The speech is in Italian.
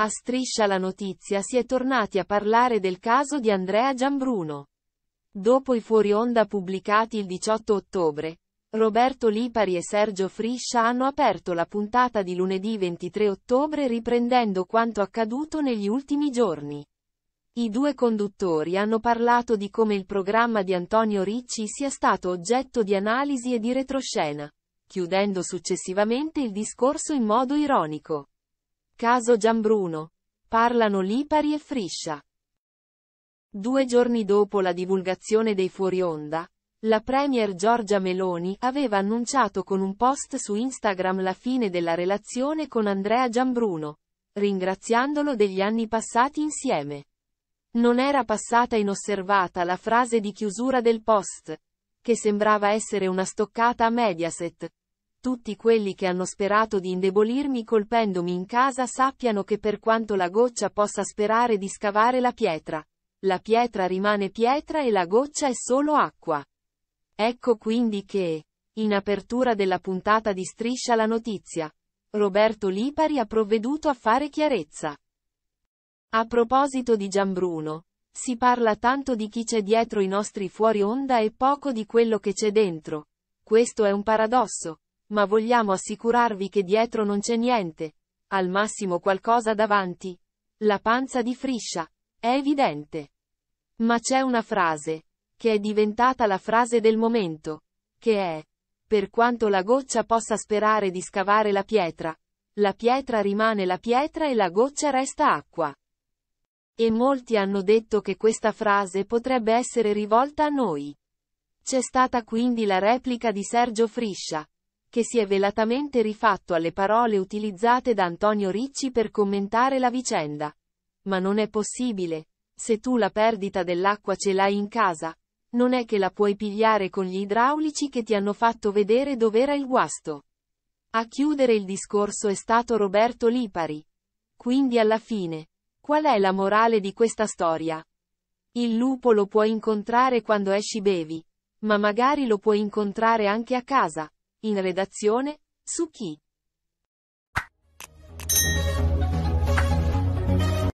A Striscia la notizia si è tornati a parlare del caso di Andrea Giambruno. Dopo i fuori onda pubblicati il 18 ottobre, Roberto Lipari e Sergio Friscia hanno aperto la puntata di lunedì 23 ottobre riprendendo quanto accaduto negli ultimi giorni. I due conduttori hanno parlato di come il programma di Antonio Ricci sia stato oggetto di analisi e di retroscena, chiudendo successivamente il discorso in modo ironico. Caso Gianbruno. Parlano Lipari e Friscia. Due giorni dopo la divulgazione dei fuorionda, la Premier Giorgia Meloni aveva annunciato con un post su Instagram la fine della relazione con Andrea Gianbruno, ringraziandolo degli anni passati insieme. Non era passata inosservata la frase di chiusura del post, che sembrava essere una stoccata a Mediaset, tutti quelli che hanno sperato di indebolirmi colpendomi in casa sappiano che per quanto la goccia possa sperare di scavare la pietra, la pietra rimane pietra e la goccia è solo acqua. Ecco quindi che, in apertura della puntata di Striscia la notizia, Roberto Lipari ha provveduto a fare chiarezza. A proposito di Gianbruno, si parla tanto di chi c'è dietro i nostri fuori onda e poco di quello che c'è dentro. Questo è un paradosso, ma vogliamo assicurarvi che dietro non c'è niente, al massimo qualcosa davanti. La panza di Friscia, è evidente. Ma c'è una frase, che è diventata la frase del momento, che è, per quanto la goccia possa sperare di scavare la pietra, la pietra rimane la pietra e la goccia resta acqua. E molti hanno detto che questa frase potrebbe essere rivolta a noi. C'è stata quindi la replica di Sergio Friscia, che si è velatamente rifatto alle parole utilizzate da Antonio Ricci per commentare la vicenda. Ma non è possibile. Se tu la perdita dell'acqua ce l'hai in casa, non è che la puoi pigliare con gli idraulici che ti hanno fatto vedere dov'era il guasto. A chiudere il discorso è stato Roberto Lipari. Quindi alla fine, qual è la morale di questa storia? Il lupo lo puoi incontrare quando esci bevi, ma magari lo puoi incontrare anche a casa. In redazione, su chi?